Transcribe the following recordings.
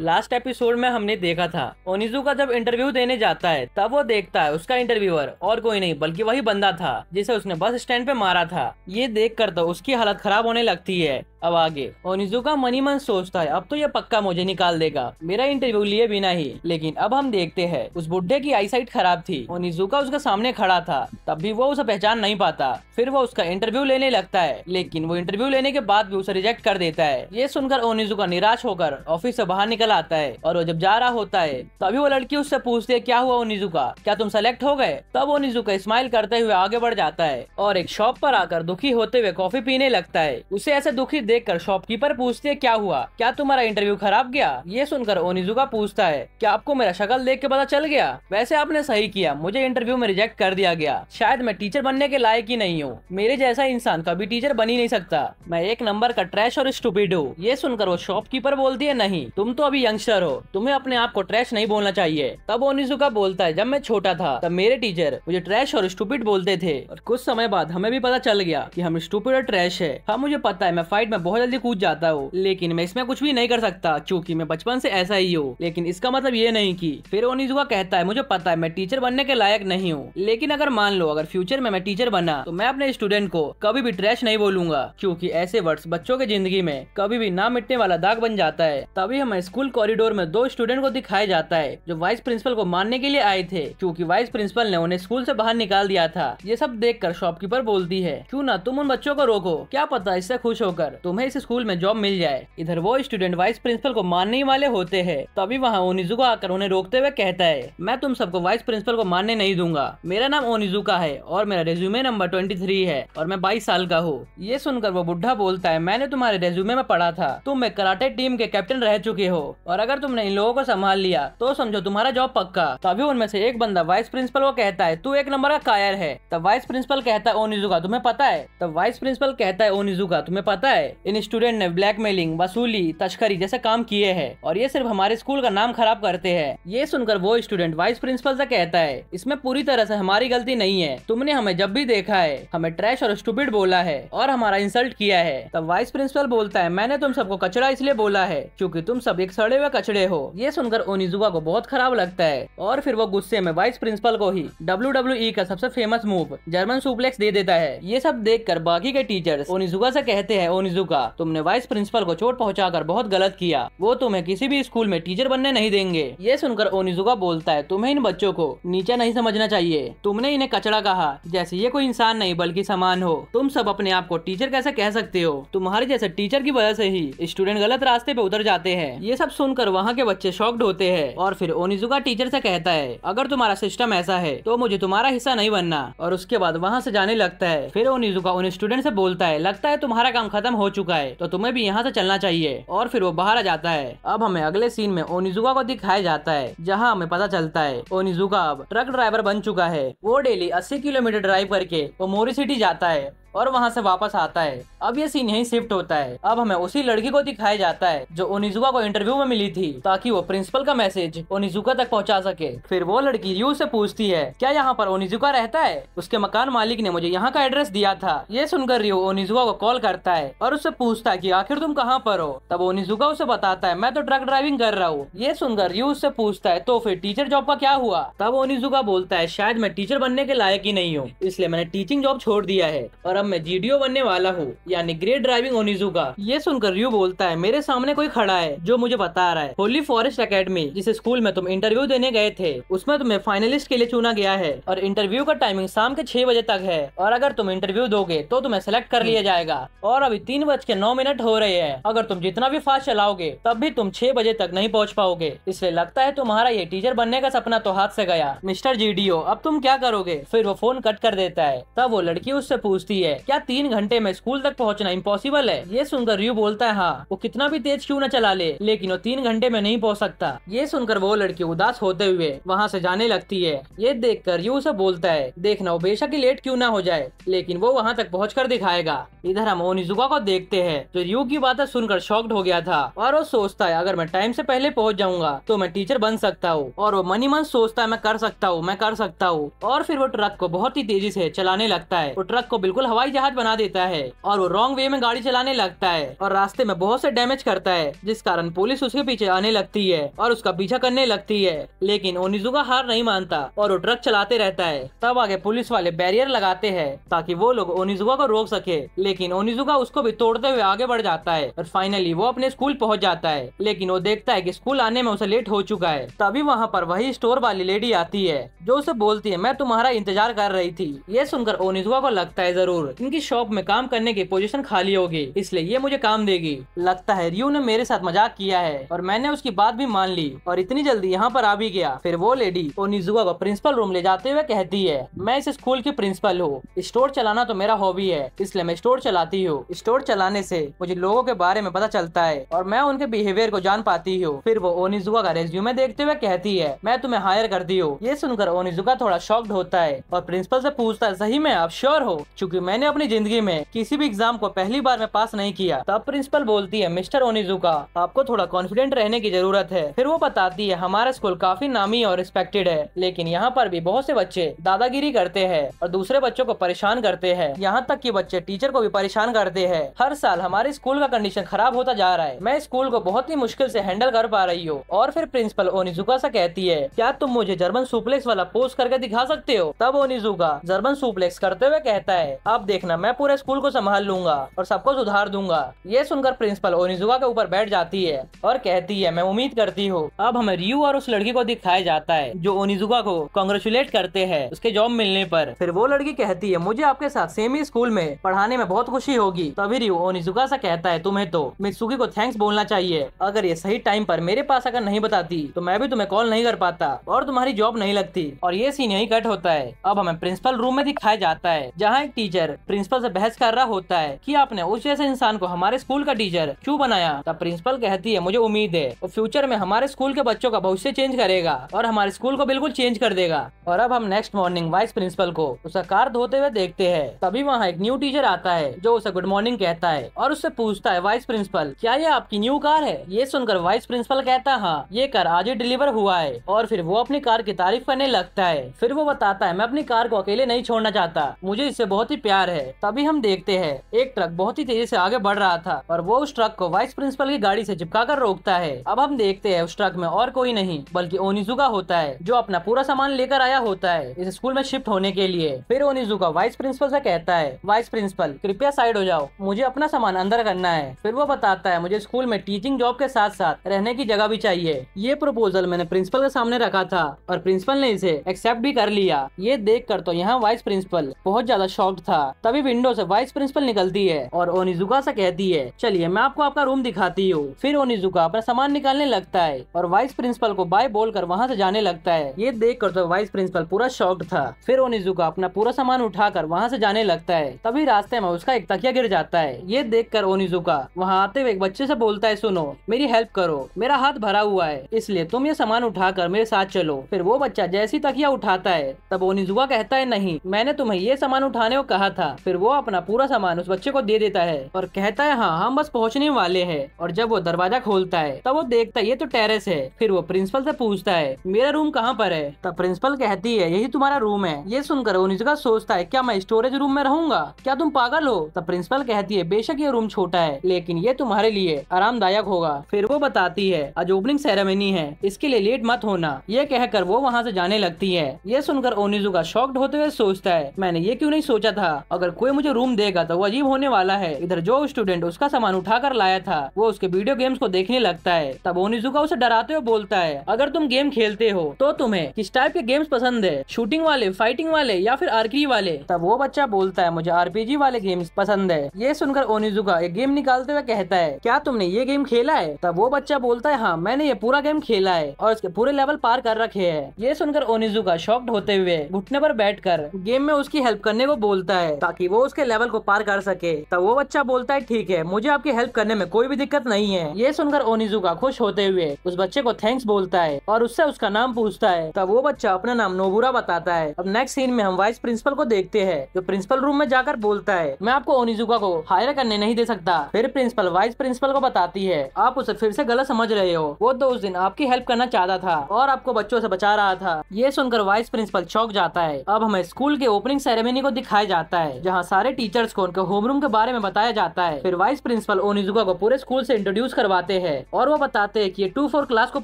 last episode में हमने देखा था ओनिजू का जब इंटरव्यू देने जाता है तब वो देखता है उसका इंटरव्यूअर और कोई नहीं बल्कि वही बंदा था जिसे उसने बस स्टैंड पे मारा था ये देख कर तो उसकी हालत खराब होने लगती है अब आगे और मनी मन सोचता है अब तो यह पक्का मुझे निकाल देगा मेरा इंटरव्यू लिए बिना ही लेकिन अब हम देखते हैं उस बुढ़े की आई साइट खराब थी ओनिजुका उसके सामने खड़ा था तब भी वो उसे पहचान नहीं पाता फिर वो उसका इंटरव्यू लेने लगता है लेकिन वो इंटरव्यू लेने के बाद भी उसे रिजेक्ट कर देता है ये सुनकर ओनिजुका निराश होकर ऑफिस से बाहर निकल आता है और वो जब जा रहा होता है तभी वो लड़की उससे पूछती है क्या हुआ ओनिजुका क्या तुम सेलेक्ट हो गए तब ओनिजुका स्माइल करते हुए आगे बढ़ जाता है और एक शॉप पर आकर दुखी होते हुए कॉफी पीने लगता है उसे ऐसे दुखी देख देखकर शॉपकीपर पूछती है क्या हुआ क्या तुम्हारा इंटरव्यू खराब गया ये सुनकर ओनिजुका पूछता है क्या आपको मेरा शक्ल देख के पता चल गया वैसे आपने सही किया मुझे इंटरव्यू में रिजेक्ट कर दिया गया शायद मैं टीचर बनने के लायक ही नहीं हूँ मेरे जैसा इंसान कभी टीचर बन ही नहीं सकता मैं एक नंबर का ट्रैश और स्टूपिड हूँ ये सुनकर वो शॉपकीपर बोलती है नहीं तुम तो अभी यंगस्टर हो तुम्हें अपने आप को ट्रैश नहीं बोलना चाहिए तब ओनिजुका बोलता है जब मैं छोटा था तब मेरे टीचर मुझे ट्रैश और स्टूपिड बोलते थे और कुछ समय बाद हमें भी पता चल गया की हम स्टूपिड और ट्रैश है हाँ मुझे पता है मैं फाइट में बहुत जल्दी कूद जाता हूँ लेकिन मैं इसमें कुछ भी नहीं कर सकता क्यूँकी मैं बचपन से ऐसा ही हूँ लेकिन इसका मतलब ये नहीं की फिर ओनिजुआ कहता है मुझे पता है मैं टीचर बनने के लायक नहीं हूँ लेकिन अगर मान लो अगर फ्यूचर में मैं टीचर बना तो मैं अपने स्टूडेंट को कभी भी ट्रैश नहीं बोलूंगा क्यूँकी ऐसे वर्ड बच्चों की जिंदगी में कभी भी ना मिटने वाला दाग बन जाता है तभी हमें स्कूल कॉरिडोर में दो स्टूडेंट को दिखाया जाता है जो वाइस प्रिंसिपल को मानने के लिए आए थे क्योंकि वाइस प्रिंसिपल ने उन्हें स्कूल से बाहर निकाल दिया था ये सब देखकर शॉपकीपर बोलती है क्यों ना तुम उन बच्चों को रोको क्या पता इससे खुश होकर तुम्हें इस स्कूल में जॉब मिल जाए इधर वो स्टूडेंट वाइस प्रिंसिपल को मानने वाले होते हैं तभी वहाँ ओनिजुका आकर उन्हें रोकते हुए कहता है मैं तुम सबको वाइस प्रिंसिपल को मानने नहीं दूंगा मेरा नाम ओनिजुका है और मेरा रेज्यूमे नंबर ट्वेंटी है और मैं बाईस साल का हूँ ये सुनकर वो बुढ़ा बोलता है मैंने तुम्हारे रेज्यूमे में पढ़ा था तुम एक कराटे टीम के कैप्टन रह चुके हो और अगर तुमने इन लोगों को संभाल लिया तो समझो तुम्हारा जॉब पक्का तभी उनमें से एक बंदा वाइस प्रिंसिपल को कहता है तू एक नंबर का कायर है तब वाइस प्रिंसिपल कहता है ओनिजुका तुम्हें पता है तब वाइस प्रिंसिपल कहता है ओनिजुका तुम्हें पता है इन स्टूडेंट ने ब्लैकमेलिंग वसूली तस्करी जैसे काम किए हैं और ये सिर्फ हमारे स्कूल का नाम खराब करते हैं ये सुनकर वो स्टूडेंट वाइस प्रिंसिपल से कहता है इसमें पूरी तरह से हमारी गलती नहीं है तुमने हमें जब भी देखा है हमें ट्रैश और स्टूपिड बोला है और हमारा इंसल्ट किया है तब वाइस प्रिंसिपल बोलता है मैंने तुम सबको कचरा इसलिए बोला है क्योंकि तुम सब एक सड़े हुए कचड़े हो ये सुनकर ओनिजुआ को बहुत खराब लगता है और फिर वो गुस्से में वाइस प्रिंसिपल को ही डब्ल्यू डब्ल्यू का सबसे फेमस मूव जर्मन सुप्लेक्स दे देता है ये सब देख कर बाकी के टीचर्स ओनिजुआ से कहते हैं ओनिजुआ चुका तुमने वाइस प्रिंसिपल को चोट पहुंचाकर बहुत गलत किया वो तुम्हें किसी भी स्कूल में टीचर बनने नहीं देंगे ये सुनकर ओनिजुका बोलता है तुम्हें इन बच्चों को नीचा नहीं समझना चाहिए तुमने इन्हें कचड़ा कहा जैसे ये कोई इंसान नहीं बल्कि समान हो तुम सब अपने आप को टीचर कैसे कह सकते हो तुम्हारे जैसे टीचर की वजह से ही स्टूडेंट गलत रास्ते पे उतर जाते हैं ये सब सुनकर वहाँ के बच्चे शॉक्ड होते हैं और फिर ओनिजुका टीचर से कहता है अगर तुम्हारा सिस्टम ऐसा है तो मुझे तुम्हारा हिस्सा नहीं बनना और उसके बाद वहाँ से जाने लगता है फिर ओनिजुका उन स्टूडेंट से बोलता है लगता है तुम्हारा काम खत्म हो चुका है तो तुम्हें भी यहाँ से चलना चाहिए और फिर वो बाहर आ जाता है अब हमें अगले सीन में ओनिजुका को दिखाया जाता है जहाँ हमें पता चलता है ओनिजुका अब ट्रक ड्राइवर बन चुका है वो डेली अस्सी किलोमीटर ड्राइव करके वो मोरी सिटी जाता है और वहाँ से वापस आता है अब ये सीन यही शिफ्ट होता है अब हमें उसी लड़की को दिखाया जाता है जो ओनिजुका को इंटरव्यू में मिली थी ताकि वो प्रिंसिपल का मैसेज ओनिजुका तक पहुँचा सके फिर वो लड़की यू से पूछती है क्या यहाँ पर ओनिजुका रहता है उसके मकान मालिक ने मुझे यहाँ का एड्रेस दिया था ये सुनकर रियो ओनिजुका को कॉल करता है और उससे पूछता है की आखिर तुम कहाँ पर हो तब ओनिजुका उसे बताता है मैं तो ट्रक ड्राइविंग कर रहा हूँ ये सुनकर रियो उससे पूछता है तो फिर टीचर जॉब का क्या हुआ तब ओनिजुका बोलता है शायद मैं टीचर बनने के लायक ही नहीं हूँ इसलिए मैंने टीचिंग जॉब छोड़ दिया है और अब मैं जी बनने वाला हूँ यानी ग्रेट ड्राइविंग ओनिजू का ये सुनकर यू बोलता है मेरे सामने कोई खड़ा है जो मुझे बता रहा है होली फॉरेस्ट अकेडमी जिस स्कूल में तुम इंटरव्यू देने गए थे उसमें तुम्हें फाइनलिस्ट के लिए चुना गया है और इंटरव्यू का टाइमिंग शाम के छह बजे तक है और अगर तुम इंटरव्यू दोगे तो तुम्हें सेलेक्ट कर लिया जाएगा और अभी तीन बज के नौ मिनट हो रहे हैं अगर तुम जितना भी फास्ट चलाओगे तब भी तुम छह बजे तक नहीं पहुंच पाओगे इसलिए लगता है तुम्हारा ये टीचर बनने का सपना तो हाथ से गया मिस्टर जी अब तुम क्या करोगे फिर वो फोन कट कर देता है तब वो लड़की उससे पूछती है है क्या तीन घंटे में स्कूल तक पहुँचना इम्पोसिबल है ये सुनकर रियू बोलता है हाँ वो कितना भी तेज क्यूँ न चला ले, लेकिन वो तीन घंटे में नहीं पहुँच सकता ये सुनकर वो लड़की उदास होते हुए वहाँ से जाने लगती है ये देख कर रियू उसे बोलता है देखना वो बेशक लेट क्यूँ न हो जाए लेकिन वो वहाँ तक पहुँच कर दिखाएगा इधर हम ओनिजुका को देखते हैं जो रियू की बातें सुनकर शॉक्ड हो गया था और वो सोचता है अगर मैं टाइम ऐसी पहले पहुँच जाऊंगा तो मैं टीचर बन सकता हूँ और वो मनी मन सोचता है मैं कर सकता हूँ मैं कर सकता हूँ और फिर वो ट्रक को बहुत ही तेजी से चलाने लगता है वो ट्रक को बिल्कुल हवाई जहाज बना देता है और वो रॉन्ग वे में गाड़ी चलाने लगता है और रास्ते में बहुत से डैमेज करता है जिस कारण पुलिस उसके पीछे आने लगती है और उसका पीछा करने लगती है लेकिन ओनिजुका हार नहीं मानता और वो ट्रक चलाते रहता है तब आगे पुलिस वाले बैरियर लगाते हैं ताकि वो लोग ओनिजुका को रोक सके लेकिन ओनिजुका उसको भी तोड़ते हुए आगे बढ़ जाता है और फाइनली वो अपने स्कूल पहुँच जाता है लेकिन वो देखता है की स्कूल आने में उसे लेट हो चुका है तभी वहाँ पर वही स्टोर वाली लेडी आती है जो उसे बोलती है मैं तुम्हारा इंतजार कर रही थी ये सुनकर ओनिजुआ को लगता है जरूर जरूर इनकी शॉप में काम करने की पोजीशन खाली होगी इसलिए ये मुझे काम देगी लगता है रियू ने मेरे साथ मजाक किया है और मैंने उसकी बात भी मान ली और इतनी जल्दी यहाँ पर आ भी गया फिर वो लेडी ओनिजुआ को प्रिंसिपल रूम ले जाते हुए कहती है मैं इस स्कूल की प्रिंसिपल हूँ स्टोर चलाना तो मेरा हॉबी है इसलिए मैं स्टोर चलाती हूँ स्टोर चलाने से मुझे लोगों के बारे में पता चलता है और मैं उनके बिहेवियर को जान पाती हूँ फिर वो ओनिजुआ का रेज्यूमे देखते हुए कहती है मैं तुम्हें हायर करती हूँ ये सुनकर ओनिजुआ थोड़ा शॉक्ड होता है और प्रिंसिपल से पूछता है सही में आप श्योर हो चूँकि मैं मैंने अपनी जिंदगी में किसी भी एग्जाम को पहली बार में पास नहीं किया तब प्रिंसिपल बोलती है मिस्टर ओनिजुका आपको थोड़ा कॉन्फिडेंट रहने की जरूरत है फिर वो बताती है हमारा स्कूल काफी नामी और रिस्पेक्टेड है लेकिन यहाँ पर भी बहुत से बच्चे दादागिरी करते हैं और दूसरे बच्चों को परेशान करते हैं यहाँ तक की बच्चे टीचर को भी परेशान करते हैं हर साल हमारे स्कूल का कंडीशन खराब होता जा रहा है मैं स्कूल को बहुत ही मुश्किल से हैंडल कर पा रही हूँ और फिर प्रिंसिपल ओनिजुका से कहती है क्या तुम मुझे जर्मन सुप्लेक्स वाला पोस्ट करके दिखा सकते हो तब ओनिजुका जर्मन सुप्लेक्स करते हुए कहता है अब देखना मैं पूरे स्कूल को संभाल लूंगा और सबको सुधार दूंगा ये सुनकर प्रिंसिपल ओनिजुगा के ऊपर बैठ जाती है और कहती है मैं उम्मीद करती हूँ अब हमें रियू और उस लड़की को दिखाया जाता है जो ओनिजुगा को कॉन्ग्रेचुलेट करते हैं उसके जॉब मिलने पर फिर वो लड़की कहती है मुझे आपके साथ सेम ही स्कूल में पढ़ाने में बहुत खुशी होगी तभी रियू ओनिजुगा से कहता है तुम्हें तो मित्सुकी को थैंक्स बोलना चाहिए अगर ये सही टाइम पर मेरे पास अगर नहीं बताती तो मैं भी तुम्हें कॉल नहीं कर पाता और तुम्हारी जॉब नहीं लगती और ये सीन यही कट होता है अब हमें प्रिंसिपल रूम में दिखाया जाता है जहाँ एक टीचर प्रिंसिपल से बहस कर रहा होता है कि आपने उस जैसे इंसान को हमारे स्कूल का टीचर क्यों बनाया तब प्रिंसिपल कहती है मुझे उम्मीद है वो फ्यूचर में हमारे स्कूल के बच्चों का भविष्य चेंज करेगा और हमारे स्कूल को बिल्कुल चेंज कर देगा और अब हम नेक्स्ट मॉर्निंग वाइस प्रिंसिपल को उसका कार धोते हुए देखते हैं तभी वहाँ एक न्यू टीचर आता है जो उसे गुड मॉर्निंग कहता है और उससे पूछता है वाइस प्रिंसिपल क्या ये आपकी न्यू कार है ये सुनकर वाइस प्रिंसिपल कहता है हाँ, ये कार आज ही डिलीवर हुआ है और फिर वो अपनी कार की तारीफ करने लगता है फिर वो बताता है मैं अपनी कार को अकेले नहीं छोड़ना चाहता मुझे इससे बहुत ही प्यार तैयार है तभी हम देखते हैं एक ट्रक बहुत ही तेजी से आगे बढ़ रहा था और वो उस ट्रक को वाइस प्रिंसिपल की गाड़ी से चिपका कर रोकता है अब हम देखते हैं उस ट्रक में और कोई नहीं बल्कि ओनिजुका होता है जो अपना पूरा सामान लेकर आया होता है इस स्कूल में शिफ्ट होने के लिए फिर ओनिजुका वाइस प्रिंसिपल से कहता है वाइस प्रिंसिपल कृपया साइड हो जाओ मुझे अपना सामान अंदर करना है फिर वो बताता है मुझे स्कूल में टीचिंग जॉब के साथ साथ रहने की जगह भी चाहिए ये प्रपोजल मैंने प्रिंसिपल के सामने रखा था और प्रिंसिपल ने इसे एक्सेप्ट भी कर लिया ये देख कर तो यहाँ वाइस प्रिंसिपल बहुत ज्यादा शॉक्ड था तभी विंडो से वाइस प्रिंसिपल निकलती है और ओनिजुका से कहती है चलिए मैं आपको आपका रूम दिखाती हूँ फिर ओनिजुका अपना सामान निकालने लगता है और वाइस प्रिंसिपल को बाय बोल कर वहाँ से जाने लगता है ये देख कर तो वाइस प्रिंसिपल पूरा शॉक था फिर ओनिजुका अपना पूरा सामान उठा कर वहाँ से जाने लगता है तभी रास्ते में उसका एक तकिया गिर जाता है ये देख कर ओनिजुका वहाँ आते हुए एक बच्चे से बोलता है सुनो मेरी हेल्प करो मेरा हाथ भरा हुआ है इसलिए तुम ये सामान उठा कर मेरे साथ चलो फिर वो बच्चा जैसी तकिया उठाता है तब ओनिजुका कहता है नहीं मैंने तुम्हें ये सामान उठाने को कहा था फिर वो अपना पूरा सामान उस बच्चे को दे देता है और कहता है हाँ हम बस पहुँचने वाले है और जब वो दरवाजा खोलता है तब वो देखता है ये तो टेरेस है फिर वो प्रिंसिपल से पूछता है मेरा रूम कहाँ पर है तब प्रिंसिपल कहती है यही तुम्हारा रूम है ये सुनकर वो निजगा सोचता है क्या मैं स्टोरेज रूम में रहूंगा क्या तुम पागल हो तब प्रिंसिपल कहती है बेशक ये रूम छोटा है लेकिन ये तुम्हारे लिए आरामदायक होगा फिर वो बताती है आज ओपनिंग सेरेमनी है इसके लिए लेट मत होना ये कहकर वो वहाँ से जाने लगती है ये सुनकर ओनिजुका शॉक्ड होते हुए सोचता है मैंने ये क्यों नहीं सोचा था अगर कोई मुझे रूम देगा तो वो अजीब होने वाला है इधर जो स्टूडेंट उसका सामान उठा कर लाया था वो उसके वीडियो गेम्स को देखने लगता है तब ओनिजुका उसे डराते हुए बोलता है अगर तुम गेम खेलते हो तो तुम्हें किस टाइप के गेम्स पसंद है शूटिंग वाले फाइटिंग वाले या फिर आरपी वाले तब वो बच्चा बोलता है मुझे आरपीजी वाले गेम्स पसंद है ये सुनकर ओनिजुका एक गेम निकालते हुए कहता है क्या तुमने ये गेम खेला है तब वो बच्चा बोलता है हाँ मैंने ये पूरा गेम खेला है और इसके पूरे लेवल पार कर रखे है ये सुनकर ओनिजुका शॉक्ड होते हुए घुटने पर बैठकर गेम में उसकी हेल्प करने को बोलता है ताकि वो उसके लेवल को पार कर सके तब तो वो बच्चा बोलता है ठीक है मुझे आपकी हेल्प करने में कोई भी दिक्कत नहीं है ये सुनकर ओनिजुका खुश होते हुए उस बच्चे को थैंक्स बोलता है और उससे उसका नाम पूछता है तब वो बच्चा अपना नाम नोबुरा बताता है अब नेक्स्ट सीन में हम वाइस प्रिंसिपल को देखते हैं जो प्रिंसिपल रूम में जाकर बोलता है मैं आपको ओनिजुका को हायर करने नहीं दे सकता फिर प्रिंसिपल वाइस प्रिंसिपल को बताती है आप उसे फिर से गलत समझ रहे हो वो तो उस दिन आपकी हेल्प करना चाहता था और आपको बच्चों से बचा रहा था ये सुनकर वाइस प्रिंसिपल चौक जाता है अब हमें स्कूल के ओपनिंग सेरेमनी को दिखाया जाता है है जहाँ सारे टीचर्स को उनके होमरूम के बारे में बताया जाता है फिर वाइस प्रिंसिपल ओनिजुका को पूरे स्कूल से इंट्रोड्यूस करवाते हैं और वो बताते हैं कि ये टू फोर क्लास को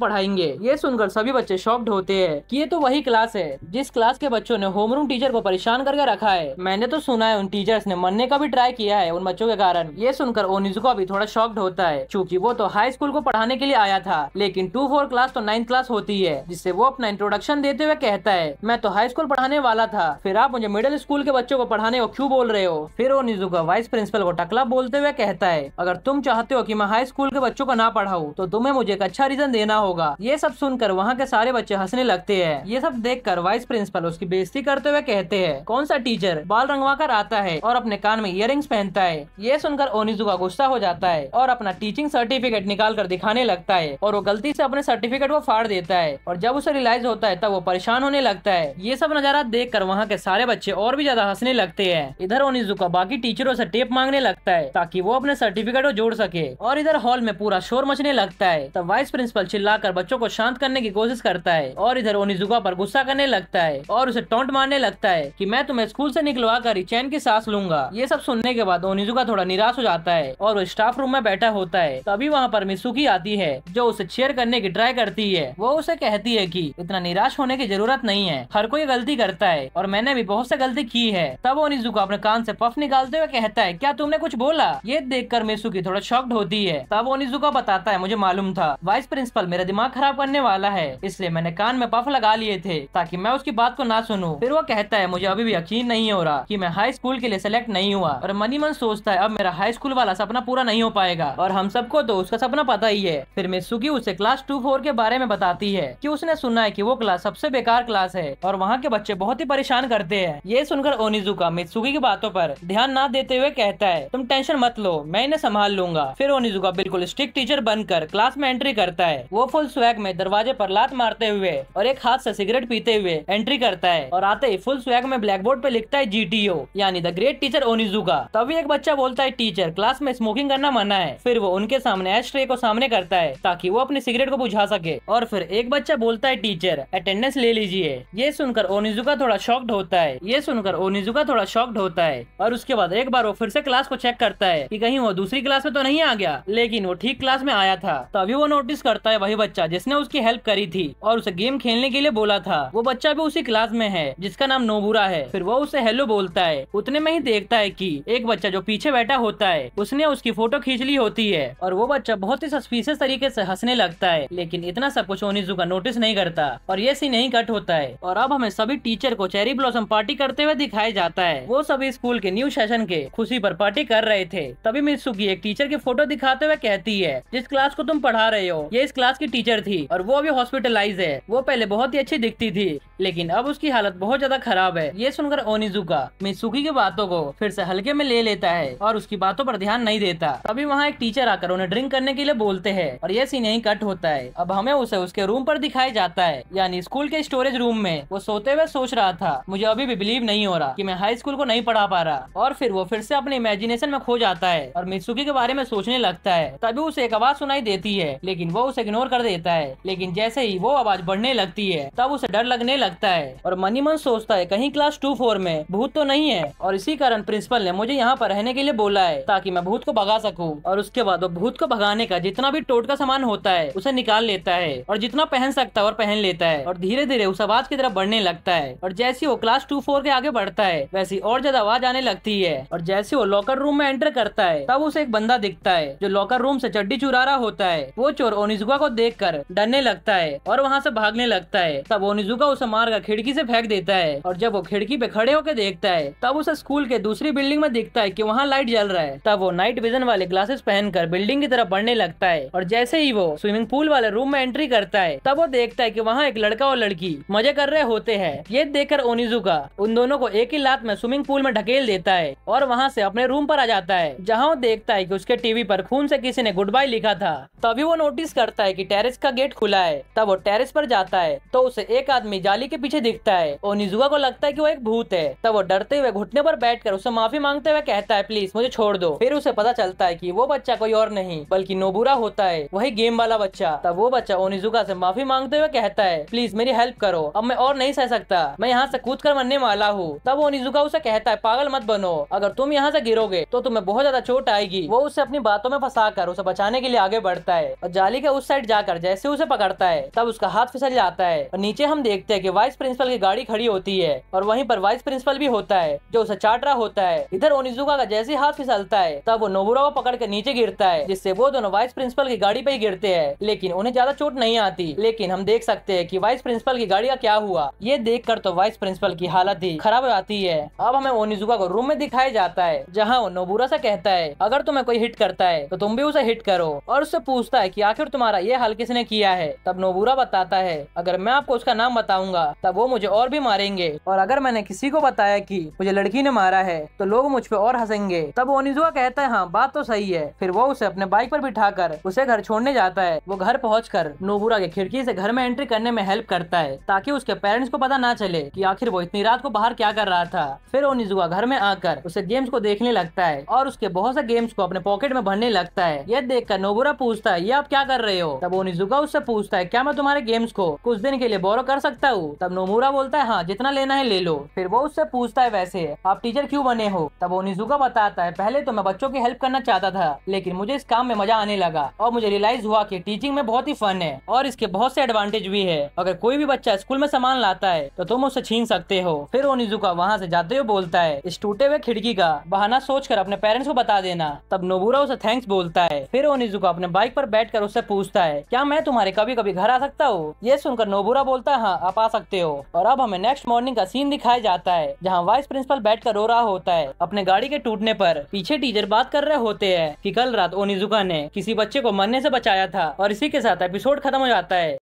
पढ़ाएंगे ये सुनकर सभी बच्चे शॉक्ड होते हैं कि ये तो वही क्लास है जिस क्लास के बच्चों ने होमरूम टीचर को परेशान करके रखा है मैंने तो सुना है उन टीचर्स ने मरने का भी ट्राई किया है उन बच्चों के कारण ये सुनकर ओनिजुका भी थोड़ा शॉक्ड होता है क्यूँकी वो तो हाई स्कूल को पढ़ाने के लिए आया था लेकिन टू फोर क्लास तो नाइन्थ क्लास होती है जिससे वो अपना इंट्रोडक्शन देते हुए कहता है मैं तो हाई स्कूल पढ़ाने वाला था फिर आप मुझे मिडिल स्कूल के बच्चों को पढ़ाने को क्यों बोल रहे हो फिर वो निजुका वाइस प्रिंसिपल को टकला बोलते हुए कहता है अगर तुम चाहते हो कि मैं हाई स्कूल के बच्चों को ना पढ़ाऊँ तो तुम्हें मुझे एक अच्छा रीजन देना होगा ये सब सुनकर वहाँ के सारे बच्चे हंसने लगते हैं ये सब देख कर वाइस प्रिंसिपल उसकी बेजती करते हुए कहते हैं कौन सा टीचर बाल रंगवा कर आता है और अपने कान में इयर पहनता है ये सुनकर ओनिजुका गुस्सा हो जाता है और अपना टीचिंग सर्टिफिकेट निकाल कर दिखाने लगता है और वो गलती से अपने सर्टिफिकेट को फाड़ देता है और जब उसे रिलाईज होता है तब वो परेशान होने लगता है ये सब नजारा देख कर वहाँ के सारे बच्चे और भी ज्यादा हंसने लगते हैं है इधर ओनिजुका बाकी टीचरों से टेप मांगने लगता है ताकि वो अपने सर्टिफिकेट को जोड़ सके और इधर हॉल में पूरा शोर मचने लगता है तब वाइस प्रिंसिपल चिल्लाकर बच्चों को शांत करने की कोशिश करता है और इधर ओनिजुका पर गुस्सा करने लगता है और उसे टोंट मारने लगता है की मैं तुम्हें स्कूल ऐसी निकलवा कर चैन की सांस लूंगा ये सब सुनने के बाद ओनिजुका थोड़ा निराश हो जाता है और वो स्टाफ रूम में बैठा होता है तभी वहाँ पर मिसुकी आती है जो उसे चेयर करने की ट्राई करती है वो उसे कहती है की इतना निराश होने की जरूरत नहीं है हर कोई गलती करता है और मैंने भी बहुत से गलती की है तब ओनिजुका को अपने कान से पफ निकालते हुए कहता है क्या तुमने कुछ बोला ये देखकर की थोड़ा शॉक्ड होती है तब ओनिजुका बताता है मुझे मालूम था वाइस प्रिंसिपल मेरा दिमाग खराब करने वाला है इसलिए मैंने कान में पफ लगा लिए थे ताकि मैं उसकी बात को ना सुनू फिर वो कहता है मुझे अभी भी यकीन नहीं हो रहा की मैं हाई स्कूल के लिए सिलेक्ट नहीं हुआ और मनी मन सोचता है अब मेरा हाई स्कूल वाला सपना पूरा नहीं हो पाएगा और हम सबको तो उसका सपना पता ही है फिर मेसुकी उसे क्लास टू फोर के बारे में बताती है की उसने सुना है की वो क्लास सबसे बेकार क्लास है और वहाँ के बच्चे बहुत ही परेशान करते हैं ये सुनकर ओनिजू का मिसुकी निजुकी की बातों पर ध्यान ना देते हुए कहता है तुम टेंशन मत लो मैं इन्हें संभाल लूंगा फिर वो निजुका बिल्कुल स्ट्रिक्ट टीचर बनकर क्लास में एंट्री करता है वो फुल स्वैग में दरवाजे पर लात मारते हुए और एक हाथ से सिगरेट पीते हुए एंट्री करता है और आते ही फुल स्वैग में ब्लैक बोर्ड पे लिखता है जी यानी द ग्रेट टीचर का तभी एक बच्चा बोलता है टीचर क्लास में स्मोकिंग करना मना है फिर वो उनके सामने एश को सामने करता है ताकि वो अपने सिगरेट को बुझा सके और फिर एक बच्चा बोलता है टीचर अटेंडेंस ले लीजिए ये सुनकर ओनिजुका थोड़ा शॉक्ड होता है ये सुनकर ओनिजुका थोड़ा शॉक लॉक्ड होता है और उसके बाद एक बार वो फिर से क्लास को चेक करता है कि कहीं वो दूसरी क्लास में तो नहीं आ गया लेकिन वो ठीक क्लास में आया था तभी वो नोटिस करता है वही बच्चा जिसने उसकी हेल्प करी थी और उसे गेम खेलने के लिए बोला था वो बच्चा भी उसी क्लास में है जिसका नाम नोबुरा है फिर वो उसे हेलो बोलता है उतने में ही देखता है की एक बच्चा जो पीछे बैठा होता है उसने उसकी फोटो खींच ली होती है और वो बच्चा बहुत ही सस्पीशियस तरीके ऐसी हंसने लगता है लेकिन इतना सब कुछ ओनिजू का नोटिस नहीं करता और ये सीन नहीं कट होता है और अब हमें सभी टीचर को चेरी ब्लॉसम पार्टी करते हुए दिखाया जाता है वो सभी स्कूल के न्यू सेशन के खुशी पर पार्टी कर रहे थे तभी मिस सुगी एक टीचर की फोटो दिखाते हुए कहती है जिस क्लास को तुम पढ़ा रहे हो ये इस क्लास की टीचर थी और वो अभी हॉस्पिटलाइज है वो पहले बहुत ही अच्छी दिखती थी लेकिन अब उसकी हालत बहुत ज्यादा खराब है ये सुनकर ओनिजुका मिसुकी की बातों को फिर से हल्के में ले लेता है और उसकी बातों पर ध्यान नहीं देता तभी वहाँ एक टीचर आकर उन्हें ड्रिंक करने के लिए बोलते हैं और ये सीन यही कट होता है अब हमें उसे उसके रूम पर दिखाया जाता है यानी स्कूल के स्टोरेज रूम में वो सोते हुए सोच रहा था मुझे अभी भी बिलीव नहीं हो रहा की मैं हाई स्कूल को नहीं पढ़ा पा रहा और फिर वो फिर से अपने इमेजिनेशन में खो जाता है और मिसुकी के बारे में सोचने लगता है तभी उसे एक आवाज सुनाई देती है लेकिन वो उसे इग्नोर कर देता है लेकिन जैसे ही वो आवाज बढ़ने लगती है तब उसे डर लगने लगता है और मनी मन सोचता है कहीं क्लास टू फोर में भूत तो नहीं है और इसी कारण प्रिंसिपल ने मुझे यहाँ पर रहने के लिए बोला है ताकि मैं भूत को भगा सकूँ और उसके बाद वो भूत को भगाने का जितना भी टोटका सामान होता है उसे निकाल लेता है और जितना पहन सकता है और पहन लेता है और धीरे धीरे उस आवाज की तरफ बढ़ने लगता है और जैसे वो क्लास टू फोर के आगे बढ़ता है वैसे और और ज्यादा आवाज आने लगती है और जैसे वो लॉकर रूम में एंटर करता है तब उसे एक बंदा दिखता है जो लॉकर रूम से चड्डी चुरा रहा होता है वो चोर ओनिजुका को देख कर डरने लगता है और वहाँ से भागने लगता है तब ओनिजुका उसे मार कर खिड़की से फेंक देता है और जब वो खिड़की पे खड़े होकर देखता है तब उसे स्कूल के दूसरी बिल्डिंग में दिखता है की वहाँ लाइट जल रहा है तब वो नाइट विजन वाले ग्लासेस पहनकर बिल्डिंग की तरफ बढ़ने लगता है और जैसे ही वो स्विमिंग पूल वाले रूम में एंट्री करता है तब वो देखता है की वहाँ एक लड़का और लड़की मजे कर रहे होते हैं ये देखकर ओनिजुका उन दोनों को एक ही लात में स्विमिंग स्विमिंग पूल में ढकेल देता है और वहाँ से अपने रूम पर आ जाता है जहाँ वो देखता है कि उसके टीवी पर खून से किसी ने गुड बाय लिखा था तभी वो नोटिस करता है कि टेरेस का गेट खुला है तब वो टेरेस पर जाता है तो उसे एक आदमी जाली के पीछे दिखता है और निजुआ को लगता है की वो एक भूत है तब वो डरते हुए घुटने पर बैठ उसे माफी मांगते हुए कहता है प्लीज मुझे छोड़ दो फिर उसे पता चलता है की वो बच्चा कोई और नहीं बल्कि नोबूरा होता है वही गेम वाला बच्चा तब वो बच्चा ओनिजुका से माफी मांगते हुए कहता है प्लीज मेरी हेल्प करो अब मैं और नहीं सह सकता मैं यहाँ से कूद कर मरने वाला हूँ तब ओनिजुका उसे कहता कहता है पागल मत बनो अगर तुम यहाँ से गिरोगे तो तुम्हें बहुत ज्यादा चोट आएगी वो उसे अपनी बातों में फंसा कर उसे बचाने के लिए आगे बढ़ता है और जाली के उस साइड जाकर जैसे उसे पकड़ता है तब उसका हाथ फिसल जाता है और नीचे हम देखते हैं की वाइस प्रिंसिपल की गाड़ी खड़ी होती है और वहीं पर वाइस प्रिंसिपल भी होता है जो उसे चाट रहा होता है इधर ओनिजुका का जैसे हाथ फिसलता है तब वो नोबुरा को पकड़ के नीचे गिरता है जिससे वो दोनों वाइस प्रिंसिपल की गाड़ी पे ही गिरते हैं लेकिन उन्हें ज्यादा चोट नहीं आती लेकिन हम देख सकते हैं कि वाइस प्रिंसिपल की गाड़ी का क्या हुआ ये देख तो वाइस प्रिंसिपल की हालत ही खराब हो जाती है अब में ओनिजुका को रूम में दिखाया जाता है जहाँ वो नोबुरा से कहता है अगर तुम्हें कोई हिट करता है तो तुम भी उसे हिट करो और उससे पूछता है की आखिर तुम्हारा ये हाल किसने किया है तब नोबुरा बताता है अगर मैं आपको उसका नाम बताऊंगा तब वो मुझे और भी मारेंगे और अगर मैंने किसी को बताया कि मुझे लड़की ने मारा है तो लोग मुझ पे और हंसेंगे तब ओनिजुआ कहता है हाँ बात तो सही है फिर वो उसे अपने बाइक पर बिठाकर उसे घर छोड़ने जाता है वो घर पहुँच कर नोबुरा के खिड़की से घर में एंट्री करने में हेल्प करता है ताकि उसके पेरेंट्स को पता ना चले कि आखिर वो इतनी रात को बाहर क्या कर रहा था फिर वो निजुआ घर में आकर उसे गेम्स को देखने लगता है और उसके बहुत से गेम्स को अपने पॉकेट में भरने लगता है यह देखकर नोबुरा पूछता है ये आप क्या कर रहे हो तब वो निजुका उससे पूछता है क्या मैं तुम्हारे गेम्स को कुछ दिन के लिए बोरो कर सकता हूँ तब नोमुरा बोलता है हाँ जितना लेना है ले लो फिर वो उससे पूछता है वैसे आप टीचर क्यूँ बने हो तब ओनिजुका बताता है पहले तो मैं बच्चों की हेल्प करना चाहता था लेकिन मुझे इस काम में मजा आने लगा और मुझे रियलाइज हुआ की टीचिंग में बहुत ही फन है और इसके बहुत से एडवांटेज भी है अगर कोई भी बच्चा स्कूल में सामान लाता है तो तुम उसे छीन सकते हो फिर ओनिजुका वहाँ से जाते हो बोल बोलता है इस टूटे हुए खिड़की का बहाना सोच कर अपने पेरेंट्स को बता देना तब नोबुरा उसे थैंक्स बोलता है फिर ओनिजुका अपने बाइक पर कर उससे पूछता है क्या मैं तुम्हारे कभी कभी घर आ सकता हूँ ये सुनकर नोबुरा बोलता है हाँ आप आ सकते हो और अब हमें नेक्स्ट मॉर्निंग का सीन दिखाया जाता है जहाँ वाइस प्रिंसिपल बैठ कर रो रहा होता है अपने गाड़ी के टूटने पर पीछे टीचर बात कर रहे होते हैं कि कल रात ओनिजुका ने किसी बच्चे को मरने से बचाया था और इसी के साथ एपिसोड खत्म हो जाता है